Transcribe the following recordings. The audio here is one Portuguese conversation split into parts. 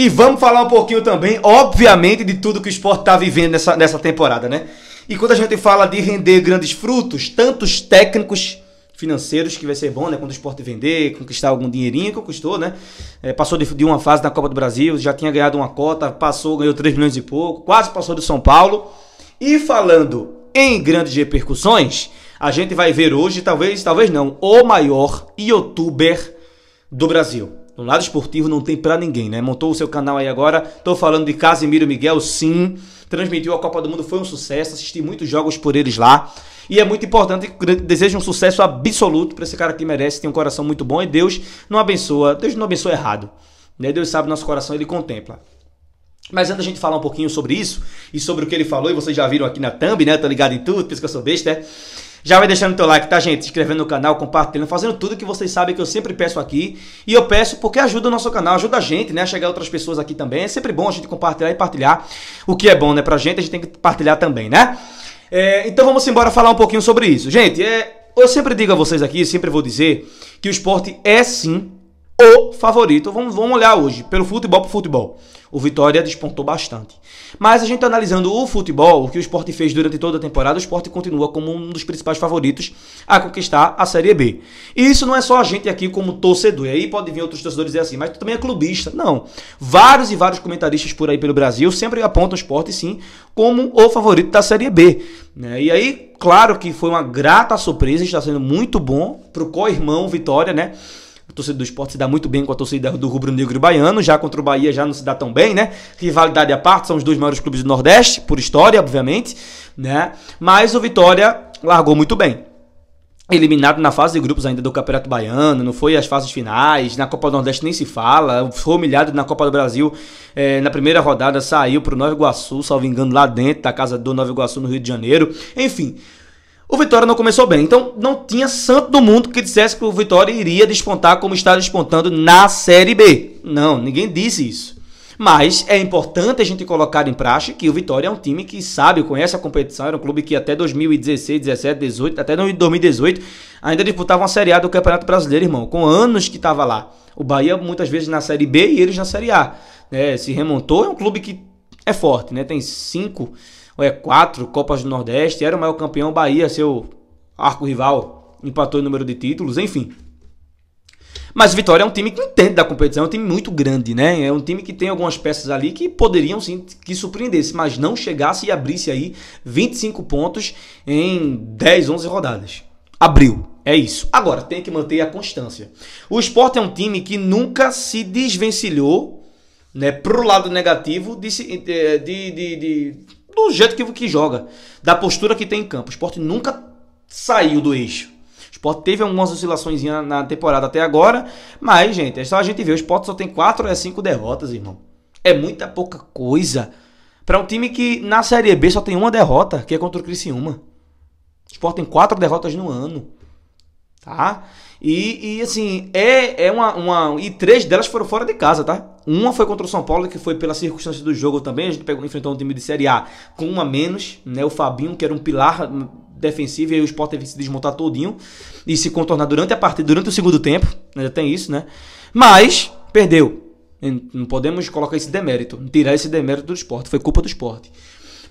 E vamos falar um pouquinho também, obviamente, de tudo que o esporte está vivendo nessa, nessa temporada, né? E quando a gente fala de render grandes frutos, tantos técnicos financeiros, que vai ser bom, né? Quando o esporte vender, conquistar algum dinheirinho, conquistou, né? É, passou de, de, uma fase na Copa do Brasil, já tinha ganhado uma cota, passou, ganhou 3 milhões e pouco, quase passou do São Paulo. E falando em grandes repercussões, a gente vai ver hoje, talvez, talvez não, o maior youtuber do Brasil. No lado esportivo não tem para ninguém, né? Montou o seu canal aí agora. Tô falando de Casimiro Miguel, sim. Transmitiu a Copa do Mundo, foi um sucesso. Assisti muitos jogos por eles lá. E é muito importante, desejo um sucesso absoluto para esse cara que merece, tem um coração muito bom e Deus não abençoa, Deus não abençoa errado. Né? Deus sabe nosso coração, ele contempla. Mas antes da gente falar um pouquinho sobre isso e sobre o que ele falou, e vocês já viram aqui na thumb, né? Tá ligado em tudo, por isso que eu sou besta, né? Já vai deixando o teu like, tá, gente? Se inscrevendo no canal, compartilhando, fazendo tudo que vocês sabem que eu sempre peço aqui. E eu peço porque ajuda o nosso canal, ajuda a gente, né? A chegar outras pessoas aqui também. É sempre bom a gente compartilhar e partilhar o que é bom, né? Pra gente, a gente tem que partilhar também, né? É, então vamos embora falar um pouquinho sobre isso. Gente, é, eu sempre digo a vocês aqui, sempre vou dizer, que o esporte é sim o favorito. Vamos, vamos olhar hoje, pelo futebol para futebol. O Vitória despontou bastante. Mas a gente tá analisando o futebol, o que o esporte fez durante toda a temporada, o esporte continua como um dos principais favoritos a conquistar a Série B. E isso não é só a gente aqui como torcedor. E aí pode vir outros torcedores dizer assim, mas tu também é clubista. Não. Vários e vários comentaristas por aí pelo Brasil sempre apontam o esporte, sim, como o favorito da Série B. Né? E aí, claro que foi uma grata surpresa, está sendo muito bom para o co-irmão Vitória, né? torcedor do esporte se dá muito bem com a torcida do Rubro Negro e Baiano, já contra o Bahia já não se dá tão bem, né? Rivalidade à parte, são os dois maiores clubes do Nordeste, por história, obviamente, né? Mas o Vitória largou muito bem eliminado na fase de grupos ainda do Campeonato Baiano, não foi às fases finais, na Copa do Nordeste nem se fala, foi humilhado na Copa do Brasil eh, na primeira rodada, saiu pro Nova Iguaçu, salvo engano, lá dentro da casa do Nova Iguaçu, no Rio de Janeiro. Enfim, o Vitória não começou bem. Então, não tinha santo do mundo que dissesse que o Vitória iria despontar como está despontando na Série B. Não, ninguém disse isso. Mas é importante a gente colocar em praxe que o Vitória é um time que sabe, conhece a competição, era um clube que até 2016, 17, 18, até 2018, ainda disputava uma Série A do Campeonato Brasileiro, irmão, com anos que estava lá. O Bahia muitas vezes na Série B e eles na Série A. É, se remontou, é um clube que é forte, né? Tem cinco é, quatro Copas do Nordeste, era o maior campeão, Bahia, seu arco rival, empatou o número de títulos, enfim. Mas Vitória é um time que entende da competição, é um time muito grande, né? É um time que tem algumas peças ali que poderiam sim que surpreendesse, mas não chegasse e abrisse aí 25 pontos em 10, 11 rodadas. Abriu, é isso. Agora, tem que manter a constância. O Sport é um time que nunca se desvencilhou né, pro lado negativo de, eh, de, de, de do jeito que, que joga, da postura que tem em campo. O esporte nunca saiu do eixo. O Sport teve algumas oscilações na temporada até agora, mas, gente, é só a gente ver, o Sport só tem 4 ou 5 é derrotas, irmão. É muita pouca coisa para um time que na Série B só tem uma derrota, que é contra o Criciúma. O Sport tem 4 derrotas no ano, tá? E, e assim, é, é uma, uma... E três delas foram fora de casa, tá? Uma foi contra o São Paulo, que foi pela circunstância do jogo também. A gente pegou, enfrentou um time de Série A com uma menos, né? O Fabinho, que era um pilar hum, defensivo, e aí o Sport teve que se desmontar todinho e se contornar durante a partida, durante o segundo tempo. Ainda tem isso, né? Mas perdeu. Não podemos colocar esse demérito, tirar esse demérito do esporte. Foi culpa do esporte.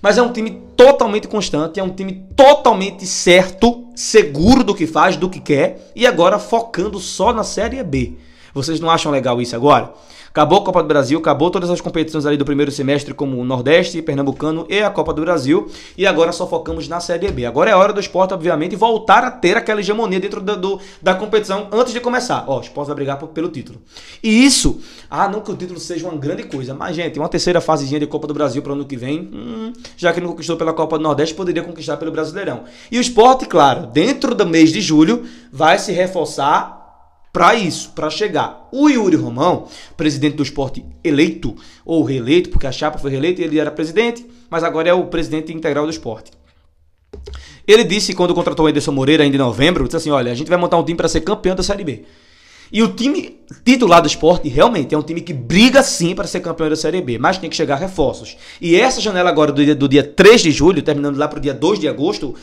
Mas é um time totalmente constante, é um time totalmente certo, seguro do que faz, do que quer, e agora focando só na Série B. Vocês não acham legal isso agora? Acabou a Copa do Brasil, acabou todas as competições ali do primeiro semestre, como o Nordeste, Pernambucano e a Copa do Brasil, e agora só focamos na Série B. Agora é hora do esporte, obviamente, voltar a ter aquela hegemonia dentro da, do, da competição antes de começar. Ó, o esporte vai brigar pelo título. E isso, ah, não que o título seja uma grande coisa, mas, gente, uma terceira fasezinha de Copa do Brasil para o ano que vem, hum, já que não conquistou pela Copa do Nordeste, poderia conquistar pelo Brasileirão. E o esporte, claro, dentro do mês de julho, vai se reforçar para isso, para chegar o Yuri Romão, presidente do esporte eleito ou reeleito, porque a chapa foi reeleita e ele era presidente, mas agora é o presidente integral do esporte. Ele disse quando contratou o Ederson Moreira ainda em novembro, disse assim, olha, a gente vai montar um time para ser campeão da Série B. E o time titular do esporte realmente é um time que briga sim para ser campeão da Série B, mas tem que chegar reforços. E essa janela agora do dia, do dia 3 de julho, terminando lá para o dia 2 de agosto,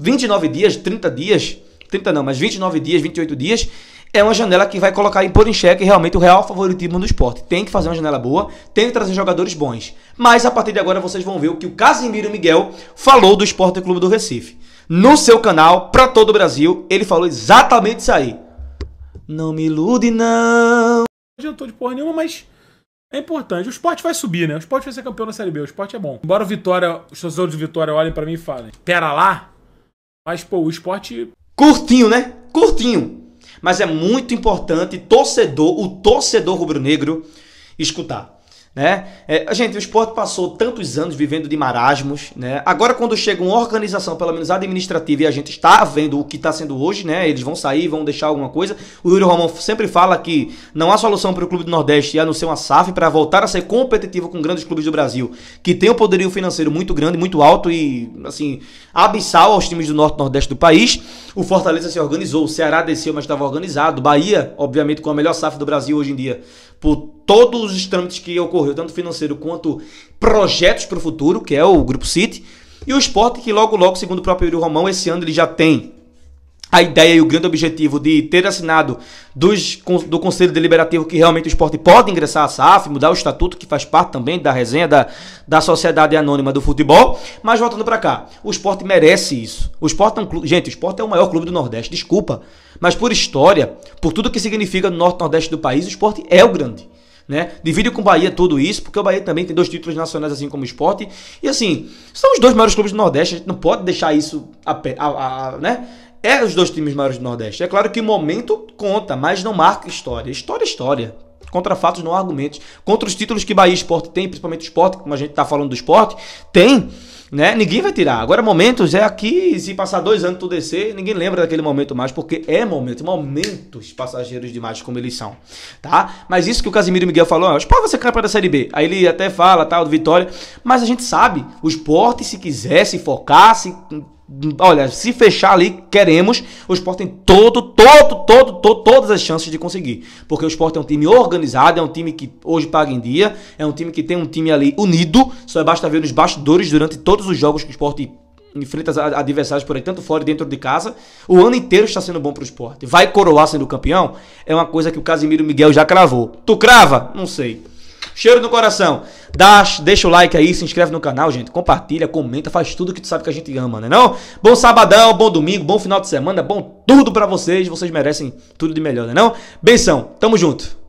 29 dias, 30 dias, 30 não, mas 29 dias, 28 dias, é uma janela que vai colocar em pôr em xeque realmente o real favoritismo do esporte. Tem que fazer uma janela boa, tem que trazer jogadores bons. Mas a partir de agora vocês vão ver o que o Casimiro Miguel falou do Esporte Clube do Recife. No seu canal, para todo o Brasil, ele falou exatamente isso aí. Não me ilude, não. Não adiantou de porra nenhuma, mas é importante. O esporte vai subir, né? O esporte vai ser campeão na Série B. O esporte é bom. Embora o Vitória, os torcedores Vitória olhem para mim e falem, pera lá. Mas, pô, o esporte. Curtinho, né? Curtinho mas é muito importante torcedor, o torcedor rubro-negro escutar. Né? É, gente, o esporte passou tantos anos vivendo de marasmos. Né? Agora, quando chega uma organização, pelo menos administrativa, e a gente está vendo o que está sendo hoje, né? eles vão sair, vão deixar alguma coisa. O Yuri Romão sempre fala que não há solução para o Clube do Nordeste a não ser uma SAF para voltar a ser competitivo com grandes clubes do Brasil, que tem um poderio financeiro muito grande, muito alto e assim abissal aos times do Norte e Nordeste do país. O Fortaleza se organizou, o Ceará desceu, mas estava organizado. Bahia, obviamente, com a melhor SAF do Brasil hoje em dia, por todos os trâmites que ocorreu, tanto financeiro quanto projetos para o futuro, que é o Grupo City, e o esporte que logo logo, segundo o próprio Yuri Romão, esse ano ele já tem a ideia e o grande objetivo de ter assinado dos, do Conselho Deliberativo que realmente o esporte pode ingressar à SAF, mudar o estatuto, que faz parte também da resenha da, da Sociedade Anônima do Futebol. Mas voltando para cá, o esporte merece isso. O esporte é um clube, gente, o esporte é o maior clube do Nordeste, desculpa. Mas por história, por tudo que significa no Norte Nordeste do país, o esporte é o grande. Né? Divide com o Bahia tudo isso, porque o Bahia também tem dois títulos nacionais, assim como o esporte. E assim, são os dois maiores clubes do Nordeste, a gente não pode deixar isso a, a, a né? é os dois times maiores do Nordeste. É claro que o momento conta, mas não marca história. História é história. Contra fatos, não argumentos. Contra os títulos que Bahia Esporte tem, principalmente o esporte, como a gente está falando do esporte, tem, né? Ninguém vai tirar. Agora, momentos é aqui, se passar dois anos tu descer, ninguém lembra daquele momento mais, porque é momento, momentos passageiros demais como eles são, tá? Mas isso que o Casimiro Miguel falou, ó, o esporte você cai para a Série B. Aí ele até fala, tal, do Vitória, mas a gente sabe, o esporte, se quisesse, focasse Olha, se fechar ali, queremos. O Sport tem todo, todo, todo, todo, todas as chances de conseguir. Porque o Sport é um time organizado, é um time que hoje paga em dia, é um time que tem um time ali unido. Só é basta ver nos bastidores durante todos os jogos que o Sport enfrenta adversários por aí, tanto fora e dentro de casa. O ano inteiro está sendo bom para o esporte. Vai coroar sendo campeão? É uma coisa que o Casimiro Miguel já cravou. Tu crava? Não sei. Cheiro no coração. Dá, deixa o like aí, se inscreve no canal, gente. Compartilha, comenta, faz tudo que tu sabe que a gente ama, né não? Bom sabadão, bom domingo, bom final de semana, bom tudo para vocês. Vocês merecem tudo de melhor, né não? Benção, tamo junto.